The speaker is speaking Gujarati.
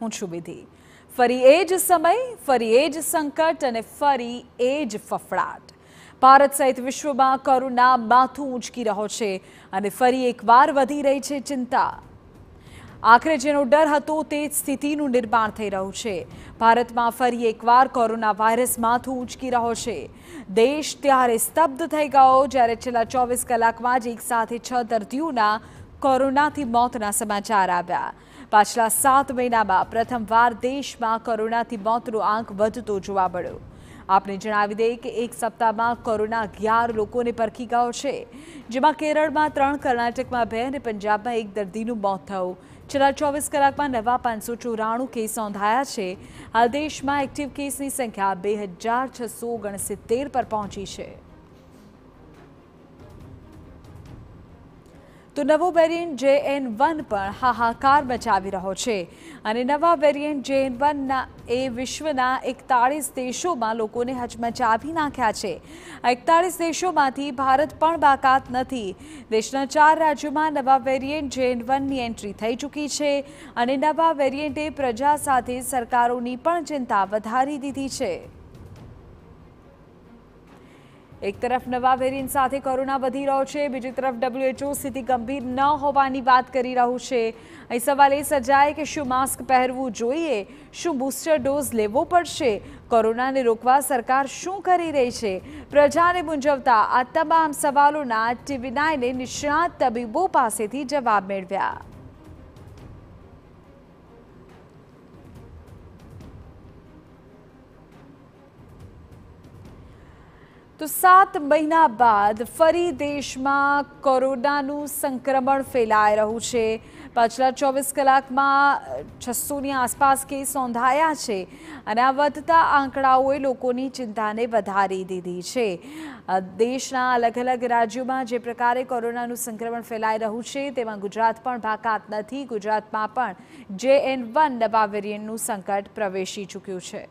હું છું વિધિ ફરી એ જ સમય ફરી એ જ સંકટ અને ફરી એ જ ફફડાટ ભારત સહિત વિશ્વમાં કોરોના માથું ઉંચકી રહ્યો છે અને ફરી એકવાર વધી રહી છે ચિંતા આખરે જેનો ડર હતો તે સ્થિતિનું નિર્માણ થઈ રહ્યું છે ભારતમાં ફરી એકવાર કોરોના વાયરસ માથું ઉંચકી રહ્યો છે દેશ ત્યારે સ્તબ્ધ થઈ ગયો જ્યારે છેલ્લા ચોવીસ કલાકમાં જ એક સાથે છ દર્દીઓના કોરોનાથી મોતના સમાચાર આવ્યા પાછલા સાત મહિનામાં પ્રથમવાર દેશમાં કોરોનાથી મોતનો આંક વધતો જોવા મળ્યો આપણે જણાવી દઈએ કે એક સપ્તાહમાં કોરોના અગિયાર લોકોને પરખી ગયો છે જેમાં કેરળમાં ત્રણ કર્ણાટકમાં બે અને પંજાબમાં એક દર્દીનું મોત થયું છેલ્લા ચોવીસ કલાકમાં નવા પાંચસો ચોરાણું કેસ નોંધાયા છે હાલ દેશમાં એક્ટિવ કેસની સંખ્યા બે હજાર છસો ઓગણસિત્તેર પર પહોંચી છે તો નવો વેરિયન્ટ જે એન વન પણ હાહાકાર મચાવી રહ્યો છે અને નવા વેરિયન્ટ જે એન વનના એ વિશ્વના એકતાળીસ દેશોમાં લોકોને હચમચાવી નાખ્યા છે એકતાળીસ દેશોમાંથી ભારત પણ બાકાત નથી દેશના ચાર રાજ્યોમાં નવા વેરિયન્ટ જે એન વનની એન્ટ્રી થઈ ચૂકી છે અને નવા વેરિયન્ટે પ્રજા સાથે સરકારોની પણ ચિંતા વધારી દીધી છે એક તરફ નવા વેરિયન્ટ સાથે કોરોના વધી રહ્યો છે બીજી તરફ ડબ્લ્યુએચઓ સ્થિતિ ગંભીર ન હોવાની વાત કરી રહ્યું છે અહીં સવાલ એ સર્જાય કે શું માસ્ક પહેરવું જોઈએ શું બુસ્ટર ડોઝ લેવો પડશે કોરોનાને રોકવા સરકાર શું કરી રહી છે પ્રજાને મૂંઝવતા આ તમામ સવાલોના ટીવી નાઇને નિષ્ણાત તબીબો પાસેથી જવાબ મેળવ્યા તો સાત મહિના બાદ ફરી દેશમાં કોરોનાનું સંક્રમણ ફેલાઈ રહ્યું છે પાછલા ચોવીસ કલાકમાં છસોની આસપાસ કેસ નોંધાયા છે અને આ વધતા આંકડાઓએ લોકોની ચિંતાને વધારી દીધી છે દેશના અલગ અલગ રાજ્યોમાં જે પ્રકારે કોરોનાનું સંક્રમણ ફેલાઈ રહ્યું છે તેમાં ગુજરાત પણ ભાકાત નથી ગુજરાતમાં પણ જે એન વન નવા વેરિયન્ટનું સંકટ પ્રવેશી ચૂક્યું છે